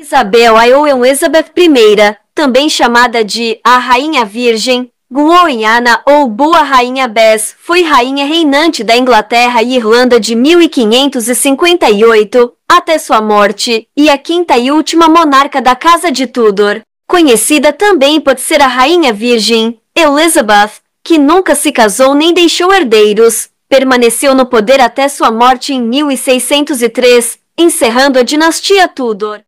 Isabel, I ou Elizabeth I, também chamada de a Rainha Virgem, Guoiana ou Boa Rainha Bess, foi rainha reinante da Inglaterra e Irlanda de 1558 até sua morte, e a quinta e última monarca da Casa de Tudor. Conhecida também por ser a Rainha Virgem, Elizabeth, que nunca se casou nem deixou herdeiros, permaneceu no poder até sua morte em 1603, encerrando a dinastia Tudor.